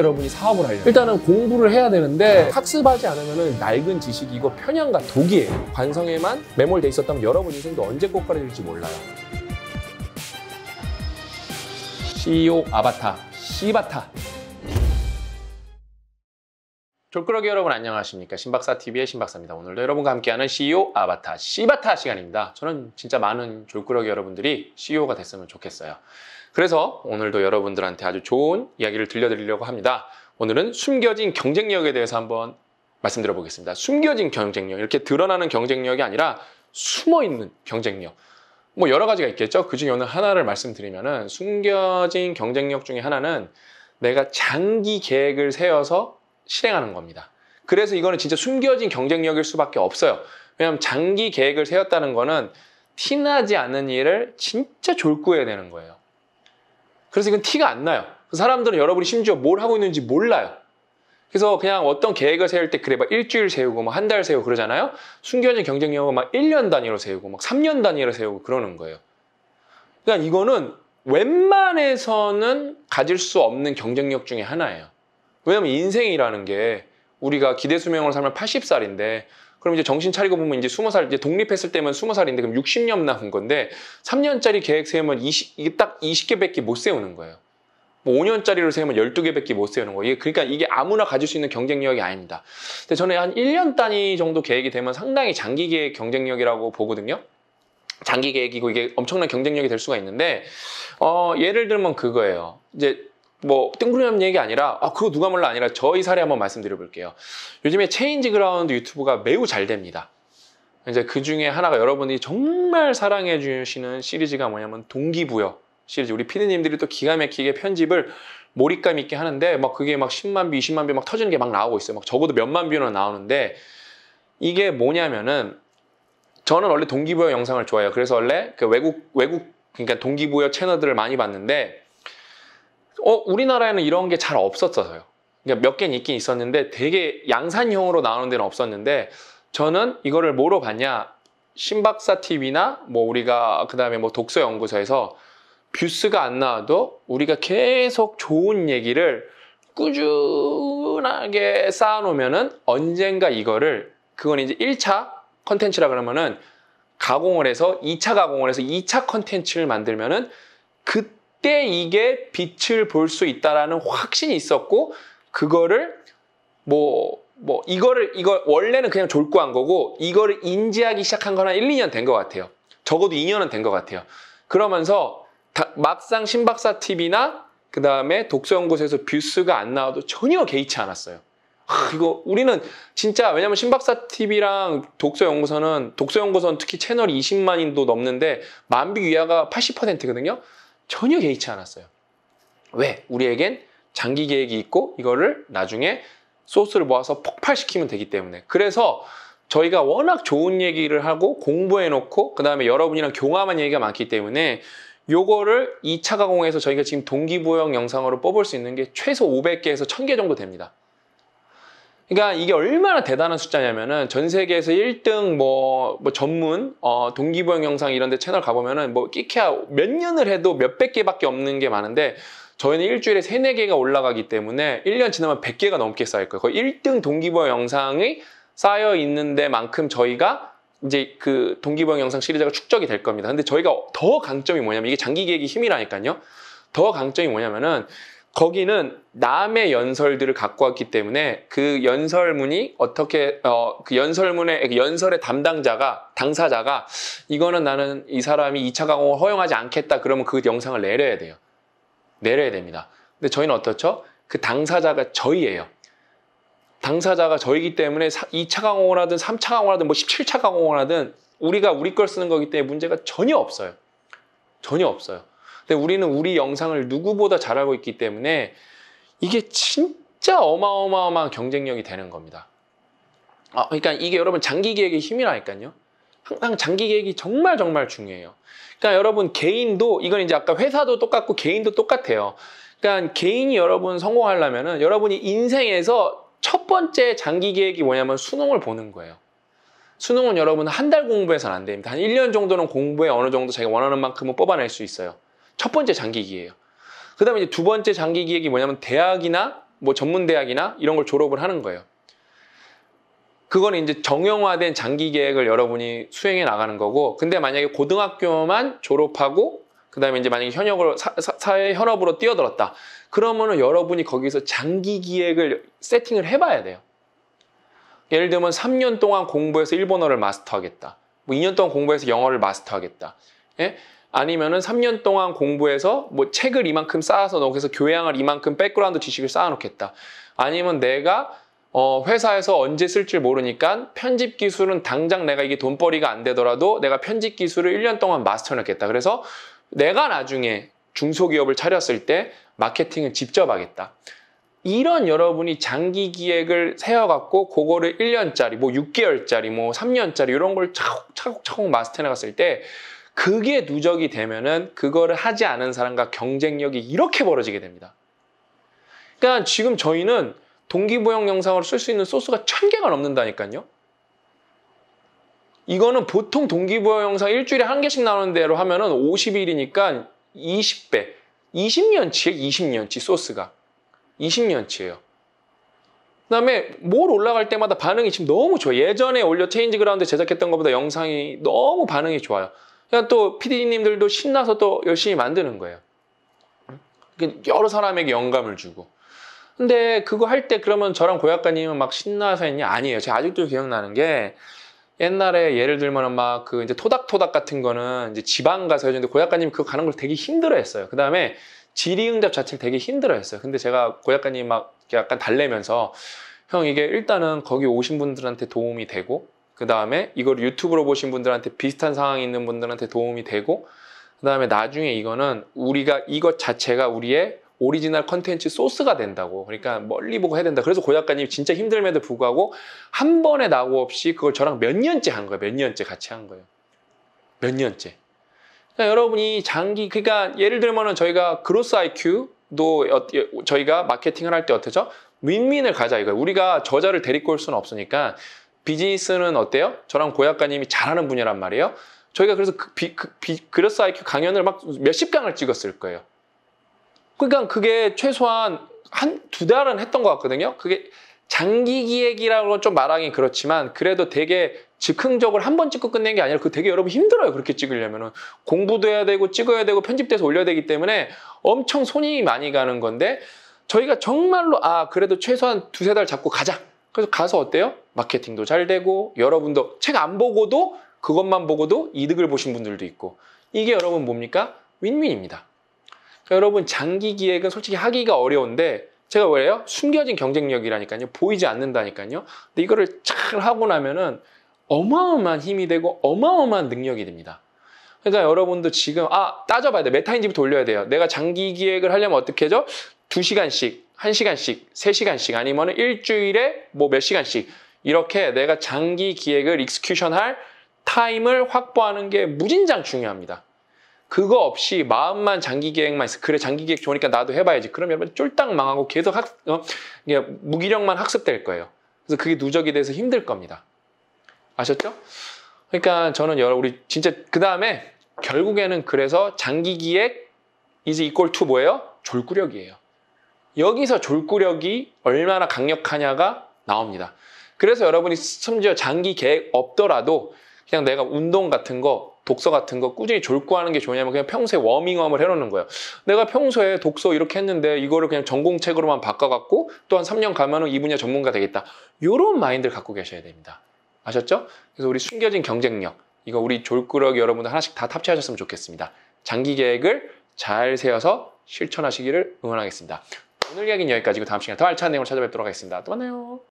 여러분이 사업을 하려면 일단은 공부를 해야 되는데 학습하지 않으면 낡은 지식이고 편향과 독이에요. 관성에만 매몰돼 있었다면 여러분 인생도 언제 꽃가루질지 몰라요. CEO 아바타, 시바타 졸끄러기 여러분 안녕하십니까 신박사TV의 신박사입니다 오늘도 여러분과 함께하는 CEO 아바타 씨바타 시간입니다 저는 진짜 많은 졸끄러기 여러분들이 CEO가 됐으면 좋겠어요 그래서 오늘도 여러분들한테 아주 좋은 이야기를 들려드리려고 합니다 오늘은 숨겨진 경쟁력에 대해서 한번 말씀드려 보겠습니다 숨겨진 경쟁력 이렇게 드러나는 경쟁력이 아니라 숨어있는 경쟁력 뭐 여러 가지가 있겠죠 그 중에 오늘 하나를 말씀드리면은 숨겨진 경쟁력 중에 하나는 내가 장기 계획을 세워서 실행하는 겁니다. 그래서 이거는 진짜 숨겨진 경쟁력일 수밖에 없어요. 왜냐하면 장기 계획을 세웠다는 거는 티나지 않는 일을 진짜 졸구해야 되는 거예요. 그래서 이건 티가 안 나요. 사람들은 여러분이 심지어 뭘 하고 있는지 몰라요. 그래서 그냥 어떤 계획을 세울 때 그래 막 일주일 세우고 막 한 달 세우고 그러잖아요. 숨겨진 경쟁력을 막 1년 단위로 세우고 막 3년 단위로 세우고 그러는 거예요. 그러니까 이거는 웬만해서는 가질 수 없는 경쟁력 중에 하나예요. 왜냐면 인생이라는 게 우리가 기대 수명으로 살면 80살인데 그럼 이제 정신 차리고 보면 이제 20살 이제 독립했을 때면 20살인데 그럼 60년 남은 건데 3년짜리 계획 세우면 20, 이게 딱 20개밖에 못 세우는 거예요. 뭐 5년짜리를 세우면 12개밖에 못 세우는 거예요. 그러니까 이게 아무나 가질 수 있는 경쟁력이 아닙니다. 근데 저는 한 1년 단위 정도 계획이 되면 상당히 장기 계획 경쟁력이라고 보거든요. 장기 계획이고 이게 엄청난 경쟁력이 될 수가 있는데 어, 예를 들면 그거예요. 이제 뭐 뜬구름 얘기 아니라 아 그거 누가 몰라 아니라 저희 사례 한번 말씀드려 볼게요. 요즘에 체인지 그라운드 유튜브가 매우 잘 됩니다. 이제 그 중에 하나가 여러분이 정말 사랑해 주시는 시리즈가 뭐냐면 동기부여 시리즈. 우리 피디님들이 또 기가 막히게 편집을 몰입감 있게 하는데 막 그게 막 10만 뷰, 20만 뷰 막 터지는 게 막 나오고 있어요. 막 적어도 몇만 뷰는 나오는데 이게 뭐냐면은 저는 원래 동기부여 영상을 좋아해요. 그래서 원래 그 외국 외국 그러니까 동기부여 채널들을 많이 봤는데 어, 우리나라에는 이런 게 잘 없었어요. 그러니까 몇 개는 있긴 있었는데 되게 양산형으로 나오는 데는 없었는데 저는 이거를 뭐로 봤냐? 신박사 TV나 뭐 우리가 그다음에 뭐 독서 연구소에서 뷰스가 안 나와도 우리가 계속 좋은 얘기를 꾸준하게 쌓아놓으면은 언젠가 이거를 그건 이제 1차 컨텐츠라 그러면은 가공을 해서 2차 가공을 해서 2차 컨텐츠를 만들면은 그 그때 이게 빛을 볼 수 있다라는 확신이 있었고 그거를 뭐뭐 뭐 이거를 이거 원래는 그냥 졸고한 거고 이거를 인지하기 시작한 거한 1, 2년 된 것 같아요. 적어도 2년은 된 것 같아요. 그러면서 다, 막상 신박사 TV나 그 다음에 독서연구소에서 뷰스가 안 나와도 전혀 개의치 않았어요. 하, 이거 우리는 진짜 왜냐면 신박사 TV랑 독서연구소는 독서연구소는 특히 채널 20만인도 넘는데 만비 위하가 80%거든요. 전혀 개의치 않았어요. 왜? 우리에겐 장기 계획이 있고 이거를 나중에 소스를 모아서 폭발시키면 되기 때문에 그래서 저희가 워낙 좋은 얘기를 하고 공부해 놓고 그 다음에 여러분이랑 경험한 얘기가 많기 때문에 요거를 2차 가공해서 저희가 지금 동기부여형 영상으로 뽑을 수 있는 게 최소 500개에서 1000개 정도 됩니다. 그러니까 이게 얼마나 대단한 숫자냐면은 전 세계에서 1등 뭐, 뭐 전문 어, 동기부여 영상 이런 데 채널 가보면은 뭐 끼케야 몇 년을 해도 몇 백 개밖에 없는 게 많은데 저희는 일주일에 3, 4개가 올라가기 때문에 1년 지나면 100개가 넘게 쌓일 거예요. 거의 1등 동기부여 영상이 쌓여 있는 데만큼 저희가 이제 그 동기부여 영상 시리즈가 축적이 될 겁니다. 근데 저희가 더 강점이 뭐냐면 이게 장기 계획의 힘이라니까요. 더 강점이 뭐냐면은 거기는 남의 연설들을 갖고 왔기 때문에 그 연설문이 어떻게 어, 그 연설문의 그 연설의 담당자가 당사자가 이거는 나는 이 사람이 2차 강공을 허용하지 않겠다 그러면 그 영상을 내려야 돼요. 내려야 됩니다. 근데 저희는 어떻죠? 그 당사자가 저희예요. 당사자가 저희기 때문에 2차 강공을 하든 3차 강공을 하든 뭐 17차 강공을 하든 우리가 우리 걸 쓰는 거기 때문에 문제가 전혀 없어요. 전혀 없어요. 근데 우리는 우리 영상을 누구보다 잘 알고 있기 때문에 이게 진짜 어마어마한 경쟁력이 되는 겁니다. 아, 그러니까 이게 여러분 장기 계획의 힘이라니까요. 항상 장기 계획이 정말 정말 중요해요. 그러니까 여러분 개인도 이건 이제 아까 회사도 똑같고 개인도 똑같아요. 그러니까 개인이 여러분 성공하려면은 여러분이 인생에서 첫 번째 장기 계획이 뭐냐면 수능을 보는 거예요. 수능은 여러분 한 달 공부해서는 안 됩니다. 한 1년 정도는 공부에 어느 정도 자기가 원하는 만큼은 뽑아낼 수 있어요. 첫 번째 장기 기획이에요. 그 다음에 이제 두 번째 장기 기획이 뭐냐면 대학이나 뭐 전문 대학이나 이런 걸 졸업을 하는 거예요. 그거는 이제 정형화된 장기 계획을 여러분이 수행해 나가는 거고 근데 만약에 고등학교만 졸업하고 그 다음에 이제 만약에 현역으로 사, 사회 현업으로 뛰어들었다 그러면은 여러분이 거기서 장기 기획을 세팅을 해봐야 돼요 예를 들면 3년 동안 공부해서 일본어를 마스터하겠다 뭐 2년 동안 공부해서 영어를 마스터하겠다 예? 아니면은 3년 동안 공부해서 뭐 책을 이만큼 쌓아서 넣고서 교양을 이만큼 백그라운드 지식을 쌓아놓겠다. 아니면 내가 어, 회사에서 언제 쓸지 모르니까 편집 기술은 당장 내가 이게 돈벌이가 안 되더라도 내가 편집 기술을 1년 동안 마스터해놓겠다. 그래서 내가 나중에 중소기업을 차렸을 때 마케팅을 직접 하겠다. 이런 여러분이 장기 기획을 세워갖고 그거를 1년짜리, 뭐 6개월짜리, 뭐 3년짜리 이런 걸 차곡차곡차곡 마스터해 놨을때 그게 누적이 되면은 그거를 하지 않은 사람과 경쟁력이 이렇게 벌어지게 됩니다. 그러니까 지금 저희는 동기부여 영상으로 쓸 수 있는 소스가 천 개가 넘는다니까요. 이거는 보통 동기부여 영상 일주일에 한 개씩 나오는 대로 하면은 50일이니까 20배. 20년치에 20년치 소스가. 20년치예요. 그다음에 뭘 올라갈 때마다 반응이 지금 너무 좋아요. 예전에 올려 체인지 그라운드 제작했던 것보다 영상이 너무 반응이 좋아요. 그러또 그러니까 PD님들도 신나서 또 열심히 만드는 거예요. 여러 사람에게 영감을 주고. 근데 그거 할 때 그러면 저랑 고약가님은 막 신나서 했냐? 아니에요. 제가 아직도 기억나는 게 옛날에 예를 들면 막 그 이제 토닥토닥 같은 거는 이제 지방 가서 해주는데 고약가님 그거 가는 걸 되게 힘들어 했어요. 그 다음에 질의응답 자체를 되게 힘들어 했어요. 근데 제가 고약가님 막 약간 달래면서 형 이게 일단은 거기 오신 분들한테 도움이 되고 그 다음에 이걸 유튜브로 보신 분들한테 비슷한 상황이 있는 분들한테 도움이 되고 그 다음에 나중에 이거는 우리가 이것 자체가 우리의 오리지널 컨텐츠 소스가 된다고 그러니까 멀리 보고 해야 된다 그래서 고 작가님 진짜 힘들면도 에 불구하고 한 번에 나고 없이 그걸 저랑 몇 년째 한 거예요 몇 년째 같이 한 거예요 몇 년째 그러니까 여러분이 장기 그러니까 예를 들면은 저희가 그로스 IQ도 저희가 마케팅을 할 때 어떠죠? 윈윈을 가자 이거 우리가 저자를 데리고 올 수는 없으니까 비즈니스는 어때요? 저랑 고약가님이 잘하는 분야란 말이에요. 저희가 그래서 그, 비, 그, 비, 그래서 IQ 강연을 막 몇십 강을 찍었을 거예요. 그러니까 그게 최소한 한 두 달은 했던 것 같거든요. 그게 장기 기획이라고 좀 말하긴 그렇지만 그래도 되게 즉흥적으로 한 번 찍고 끝낸 게 아니라 그 되게 여러분 힘들어요. 그렇게 찍으려면은 공부도 해야 되고 찍어야 되고 편집돼서 올려야 되기 때문에 엄청 손이 많이 가는 건데 저희가 정말로 아 그래도 최소한 두세 달 잡고 가자 그래서 가서 어때요? 마케팅도 잘 되고 여러분도 책 안 보고도 그것만 보고도 이득을 보신 분들도 있고 이게 여러분 뭡니까? 윈윈입니다. 그러니까 여러분 장기 기획은 솔직히 하기가 어려운데 제가 왜요? 숨겨진 경쟁력이라니까요. 보이지 않는다니까요. 근데 이거를 잘 하고 나면은 어마어마한 힘이 되고 어마어마한 능력이 됩니다. 그러니까 여러분도 지금 아 따져봐야 돼. 메타인지부터 올려야 돼요. 내가 장기 기획을 하려면 어떻게 해죠 2시간씩 1시간씩, 3시간씩 아니면 일주일에 뭐 몇 시간씩 이렇게 내가 장기 기획을 익스큐션할 타임을 확보하는 게 무진장 중요합니다. 그거 없이 마음만 장기 계획만 있어. 그래, 장기 계획 좋으니까 나도 해봐야지. 그럼 여러분 쫄딱 망하고 계속 학, 어, 무기력만 학습될 거예요. 그래서 그게 누적이 돼서 힘들 겁니다. 아셨죠? 그러니까 저는 여러, 우리 진짜 그 다음에 결국에는 그래서 장기 기획 이제 이꼴 투 뭐예요? 졸구력이에요. 여기서 졸구력이 얼마나 강력하냐가 나옵니다. 그래서 여러분이 심지어 장기 계획 없더라도 그냥 내가 운동 같은 거, 독서 같은 거 꾸준히 졸구하는 게 좋냐면 그냥 평소에 워밍업을 해놓는 거예요. 내가 평소에 독서 이렇게 했는데 이거를 그냥 전공책으로만 바꿔갖고 또한 3년 가면은 이 분야 전문가 되겠다. 이런 마인드를 갖고 계셔야 됩니다. 아셨죠? 그래서 우리 숨겨진 경쟁력 이거 우리 졸구력 여러분들 하나씩 다 탑재하셨으면 좋겠습니다. 장기 계획을 잘 세워서 실천하시기를 응원하겠습니다. 오늘 이야기는 여기까지고 다음 시간에 더 알찬 내용을 찾아뵙도록 하겠습니다. 또 만나요.